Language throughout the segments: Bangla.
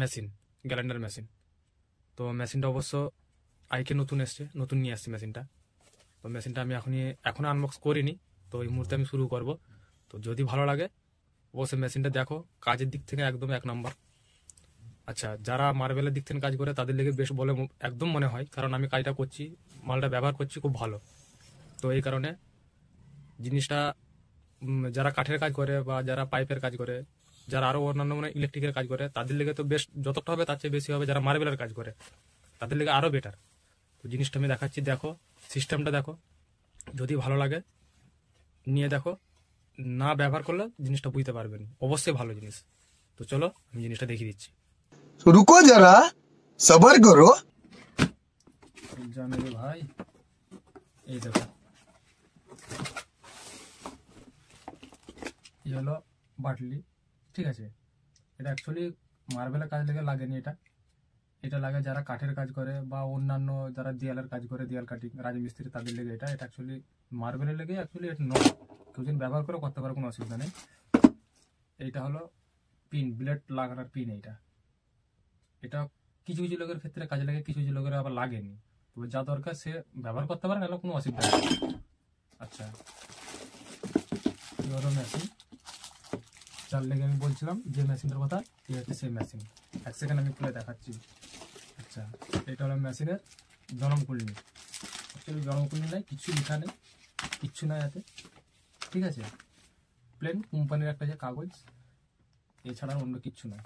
মেশিন গ্যালেন্ডার মেশিন তো মেশিনটা অবশ্য আইকে নতুন এসছে নতুন নিয়ে আসছি মেশিনটা তো মেশিনটা আমি এখনই এখন আনবক্স করিনি তো এই মুহূর্তে আমি শুরু করব তো যদি ভালো লাগে অবশ্যই মেশিনটা দেখো কাজের দিক থেকে একদম এক নম্বর আচ্ছা যারা মার্বেলের দিক থেকে কাজ করে তাদের লেগে বেশ বলে একদম মনে হয় কারণ আমি কাজটা করছি মালটা ব্যবহার করছি খুব ভালো তো এই কারণে জিনিসটা যারা কাঠের কাজ করে বা যারা পাইপের কাজ করে যারা আরো অন্যান্য মানে ইলেকট্রিকের কাজ করে তাদের লেগে তো বেশ যতটা হবে তার চেয়ে বেশি হবে যারা মার্বেলের কাজ করে তাদের লেগে আরো বেটার তো জিনিসটা আমি দেখাচ্ছি দেখো সিস্টেমটা দেখো যদি ভালো লাগে নিয়ে দেখো না ব্যবহার করলে জিনিসটা বুঝতে পারবেন অবশ্যই ভালো জিনিস তো চলো আমি জিনিসটা দেখিয়ে দিচ্ছি রুকো যারা সবার করো জানি ভাই এই দেখো এই হলো বাটলি ঠিক আছে এটা অ্যাকচুয়ালি মার্বেলের কাজ লেগে লাগেনি এটা এটা লাগে যারা কাঠের কাজ করে বা অন্যান্য যারা দেয়ালের কাজ করে দেয়াল কাটিং রাজমিস্ত্রি তাদের লেগে এটা এটা অ্যাকচুয়ালি মার্বেলের লেগে অ্যাকচুয়ালি এটা নয় কেউ যদি ব্যবহার করে করতে পারে কোনো অসুবিধা নেই এইটা হলো পিন ব্লেড লাগানোর পিন এইটা এটা কিছু কিছু লোকের ক্ষেত্রে কাজে লাগে কিছু কিছু লোকের আবার লাগেনি তবে যা দরকার সে ব্যবহার করতে পারে না কোনো অসুবিধা নেই আচ্ছা মেশিন যার লেগে আমি বলছিলাম যে মেশিনটার কথা এই হচ্ছে সেই মেশিন এক সেকেন্ড আমি খুলে দেখাচ্ছি আচ্ছা এটা হলো মেশিনের জনমকুণ্ডি অ্যাকচুয়ালি জনমকুণ্ডি নাই কিছু লেখা নেই কিচ্ছু নাই এতে ঠিক আছে প্লেন কোম্পানির একটা যে কাগজ এছাড়া অন্য কিচ্ছু নয়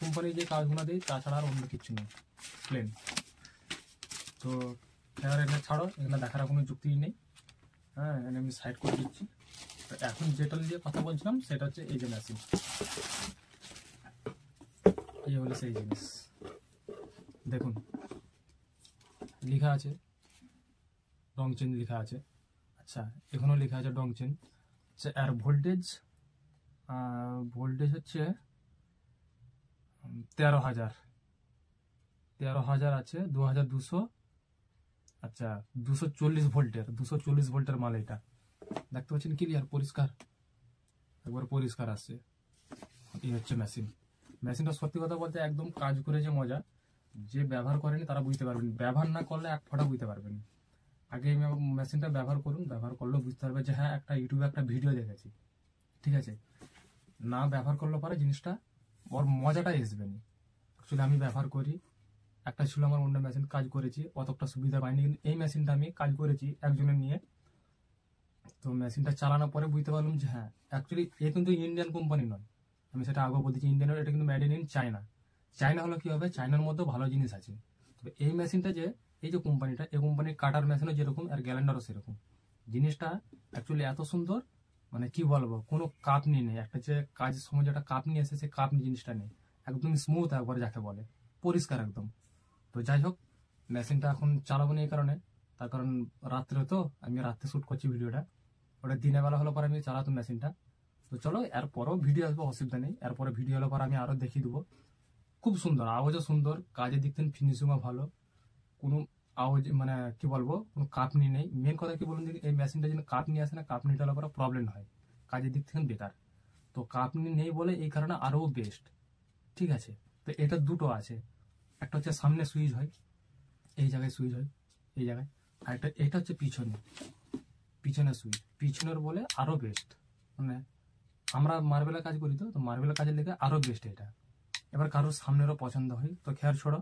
কোম্পানি যে কাজগুলো দেয় তাছাড়া আর অন্য কিছু নেই প্লেন তো এবার এখানে ছাড়ো এখানে দেখার কোনো যুক্তিই নেই হ্যাঁ এখানে আমি সাইড করে দিচ্ছি এখন যেটা নিয়ে কথা বলছিলাম সেটা হচ্ছে এই যে মেশিন এই হলো সেই জিনিস দেখুন লেখা আছে ডং চেন লেখা আছে আচ্ছা এখানেও লেখা আছে রং চেন আচ্ছা আর ভোল্টেজ ভোল্টেজ হচ্ছে তেরো হাজার তেরো হাজার আছে দু হাজার দুশো আচ্ছা দুশো চল্লিশ ভোল্টের দুশো চল্লিশ ভোল্টের মাল এটা দেখতে পাচ্ছেন ক্লিয়ার পরিষ্কার একবার পরিষ্কার আসছে এই হচ্ছে মেশিন মেশিনটা সত্যি কথা বলতে একদম কাজ করে যে মজা যে ব্যবহার করেনি তারা বুঝতে পারবেন ব্যবহার না করলে এক ফটা বুঝতে পারবেন আগে মেশিনটা ব্যবহার করুন ব্যবহার করলেও বুঝতে পারবে যে হ্যাঁ একটা ইউটিউবে একটা ভিডিও দেখেছি ঠিক আছে না ব্যবহার করলে পরে জিনিসটা ওর মজাটা আসবে না অ্যাকচুয়ালি আমি ব্যবহার করি একটা ছিল আমার অন্য মেশিন কাজ করেছি অতটা সুবিধা পাইনি কিন্তু এই মেশিনটা আমি কাজ করেছি একজনের নিয়ে তো মেশিনটা চালানোর পরে বুঝতে পারলাম যে হ্যাঁ অ্যাকচুয়ালি এ কিন্তু ইন্ডিয়ান কোম্পানি নয় আমি সেটা আগেও বলতেছি ইন্ডিয়ান এটা কিন্তু মেড ইন চায়না চায়না হলো কি হবে চায়নার মধ্যে ভালো জিনিস আছে তবে এই মেশিনটা যে এই যে কোম্পানিটা এই কোম্পানির কাটার মেশিনও যেরকম আর গ্যালেন্ডারও সেরকম জিনিসটা অ্যাকচুয়ালি এত সুন্দর মানে কি বলবো কোনো কাপ নিয়ে নেই একটা যে কাজের সময় যেটা কাপ নিয়ে আসে সে কাপ জিনিসটা নেই একদম স্মুথ একবার যাকে বলে পরিষ্কার একদম তো যাই হোক মেশিনটা এখন চালাবো না এই কারণে তার কারণ রাত্রে তো আমি রাত্রে শ্যুট করছি ভিডিওটা ওটা দিনের বেলা হলো পরে আমি চালাতো মেশিনটা তো চলো এরপরও ভিডিও আসবো অসুবিধা নেই এরপরে ভিডিও হলো পরে আমি আরও দেখিয়ে দেবো খুব সুন্দর আওয়াজও সুন্দর কাজের দেখতেন ফিনিশিংও ভালো কোনো আওয়াজ মানে কি বলবো কোনো কাঁপনি নেই মেন কথা কি বলুন এই মেশিনটা যেন কাঁপনি আসে না কাঁপনিটা হলে পরে প্রবলেম হয় কাজের দিক থেকে বেকার তো কাঁপনি নেই বলে এই কারণে আরও বেস্ট ঠিক আছে তো এটা দুটো আছে একটা হচ্ছে সামনে সুইচ হয় এই জায়গায় সুইচ হয় এই জায়গায় আর একটা এটা হচ্ছে পিছনে পিছনে সুইচ পিছনের বলে আরও বেস্ট মানে আমরা মার্বেলের কাজ করি তো তো মার্বেলের কাজের লেগে আরও বেস্ট এটা এবার কারোর সামনেরও পছন্দ হয় তো খেয়ার ছোড়ো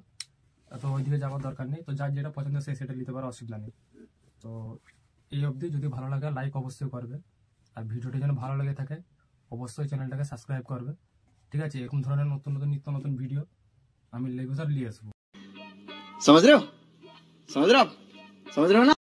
তো ওইদিকে যাওয়ার দরকার নেই তো যার যেটা পছন্দ সে সেটা নিতে পারে অসুবিধা নেই তো এই অবধি যদি ভালো লাগে লাইক অবশ্যই করবে আর ভিডিওটি যেন ভালো লেগে থাকে অবশ্যই চ্যানেলটাকে সাবস্ক্রাইব করবে ঠিক আছে এরকম ধরনের নতুন নতুন নিত্য নতুন ভিডিও আমি লেগুসার নিয়ে আসবো समझ रहे हो समझ रहे हो समझ रहे हो ना